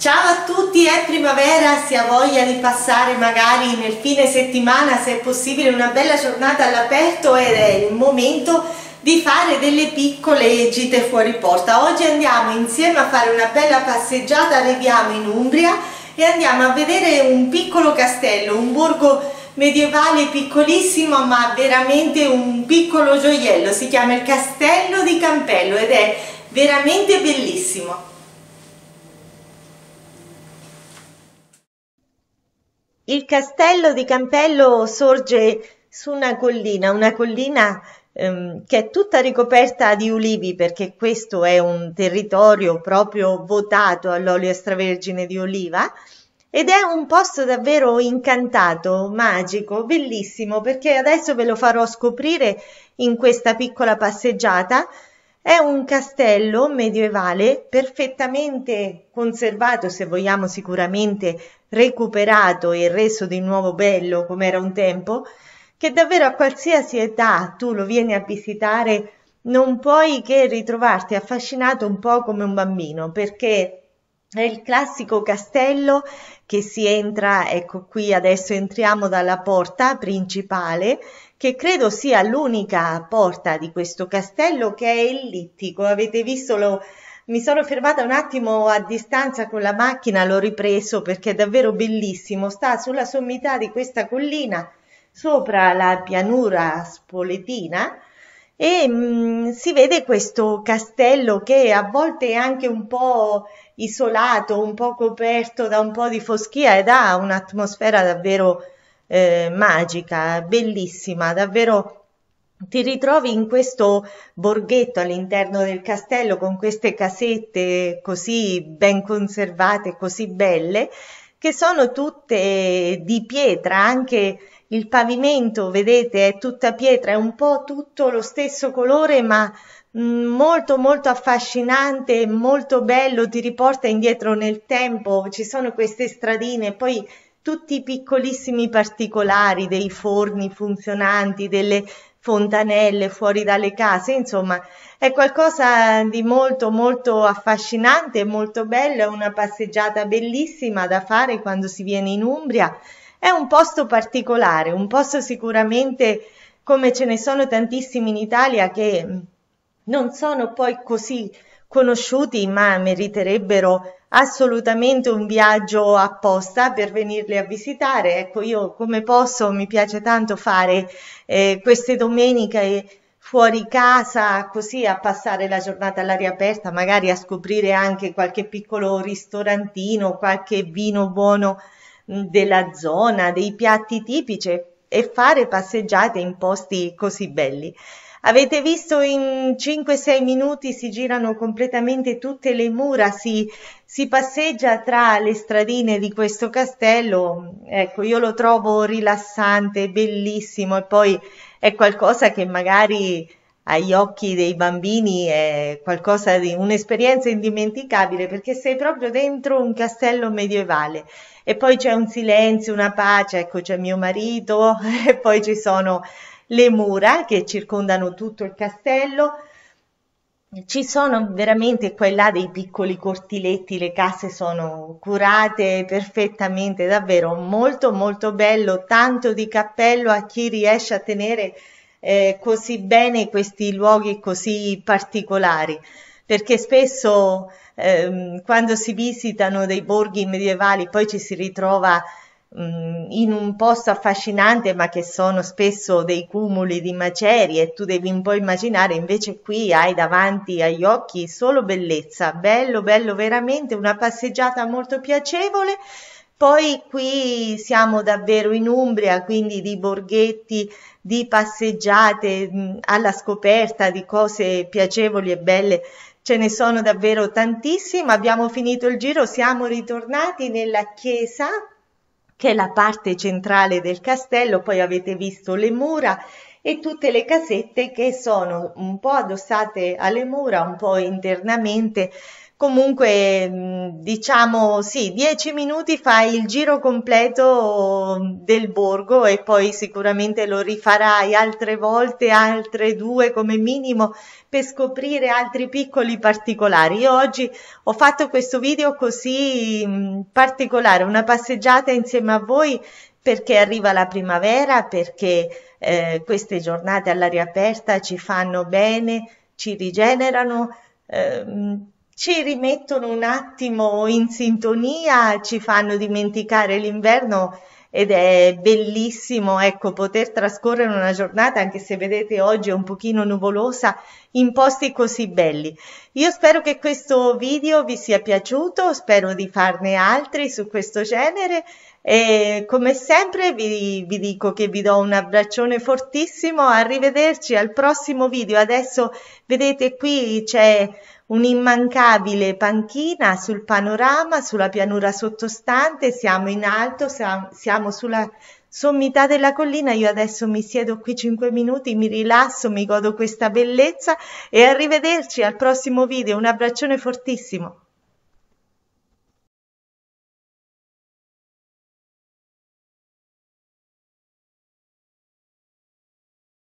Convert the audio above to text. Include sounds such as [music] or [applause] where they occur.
Ciao a tutti, è primavera, si ha voglia di passare magari nel fine settimana, se è possibile, una bella giornata all'aperto ed è il momento di fare delle piccole gite fuori porta. Oggi andiamo insieme a fare una bella passeggiata, arriviamo in Umbria e andiamo a vedere un piccolo castello, un borgo medievale piccolissimo ma veramente un piccolo gioiello, si chiama il Castello di Campello ed è veramente bellissimo. Il castello di Campello sorge su una collina, una collina ehm, che è tutta ricoperta di ulivi perché questo è un territorio proprio votato all'olio extravergine di oliva ed è un posto davvero incantato, magico, bellissimo perché adesso ve lo farò scoprire in questa piccola passeggiata è un castello medievale perfettamente conservato, se vogliamo sicuramente recuperato e reso di nuovo bello come era un tempo, che davvero a qualsiasi età tu lo vieni a visitare non puoi che ritrovarti affascinato un po' come un bambino, perché è il classico castello che si entra, ecco qui adesso entriamo dalla porta principale, che credo sia l'unica porta di questo castello che è ellittico. Avete visto, lo, mi sono fermata un attimo a distanza con la macchina, l'ho ripreso perché è davvero bellissimo. Sta sulla sommità di questa collina, sopra la pianura spoletina e mh, mm, si vede questo castello che a volte è anche un po' isolato, un po' coperto da un po' di foschia ed ha un'atmosfera davvero eh, magica, bellissima, davvero ti ritrovi in questo borghetto all'interno del castello con queste casette così ben conservate, così belle, che sono tutte di pietra, anche il pavimento, vedete, è tutta pietra, è un po' tutto lo stesso colore, ma mm, molto molto affascinante, molto bello, ti riporta indietro nel tempo, ci sono queste stradine, poi tutti i piccolissimi particolari dei forni funzionanti, delle fontanelle fuori dalle case, insomma è qualcosa di molto molto affascinante, molto bello, è una passeggiata bellissima da fare quando si viene in Umbria è un posto particolare, un posto sicuramente come ce ne sono tantissimi in Italia che non sono poi così conosciuti, ma meriterebbero assolutamente un viaggio apposta per venirli a visitare. Ecco, io come posso mi piace tanto fare eh, queste domeniche fuori casa, così a passare la giornata all'aria aperta, magari a scoprire anche qualche piccolo ristorantino, qualche vino buono della zona, dei piatti tipici e fare passeggiate in posti così belli. Avete visto in 5-6 minuti si girano completamente tutte le mura, si, si, passeggia tra le stradine di questo castello. Ecco, io lo trovo rilassante, bellissimo e poi è qualcosa che magari agli occhi dei bambini è qualcosa di un'esperienza indimenticabile perché sei proprio dentro un castello medievale e poi c'è un silenzio, una pace, ecco c'è mio marito [laughs] e poi ci sono le mura che circondano tutto il castello. Ci sono veramente qua e là dei piccoli cortiletti, le case sono curate perfettamente, davvero molto molto bello, tanto di cappello a chi riesce a tenere eh, così bene questi luoghi così particolari, perché spesso ehm, quando si visitano dei borghi medievali poi ci si ritrova mh, mm, in un posto affascinante ma che sono spesso dei cumuli di macerie e tu devi un po' immaginare invece qui hai davanti agli occhi solo bellezza bello bello veramente una passeggiata molto piacevole poi qui siamo davvero in Umbria, quindi di borghetti, di passeggiate mm, alla scoperta, di cose piacevoli e belle. Ce ne sono davvero tantissime. Abbiamo finito il giro, siamo ritornati nella chiesa, che è la parte centrale del castello. Poi avete visto le mura e tutte le casette che sono un po' addossate alle mura, un po' internamente comunque diciamo sì, dieci minuti fai il giro completo del borgo e poi sicuramente lo rifarai altre volte, altre due come minimo per scoprire altri piccoli particolari. Io oggi ho fatto questo video così particolare, una passeggiata insieme a voi perché arriva la primavera, perché eh, queste giornate all'aria aperta ci fanno bene, ci rigenerano, ehm, ci rimettono un attimo in sintonia, ci fanno dimenticare l'inverno ed è bellissimo ecco, poter trascorrere una giornata anche se vedete oggi è un pochino nuvolosa in posti così belli io spero che questo video vi sia piaciuto spero di farne altri su questo genere e come sempre vi, vi dico che vi do un abbraccione fortissimo arrivederci al prossimo video adesso vedete qui c'è un'immancabile panchina sul panorama, sulla pianura sottostante, siamo in alto, siamo sulla sommità della collina, io adesso mi siedo qui 5 minuti, mi rilasso, mi godo questa bellezza e arrivederci al prossimo video, un abbraccione fortissimo.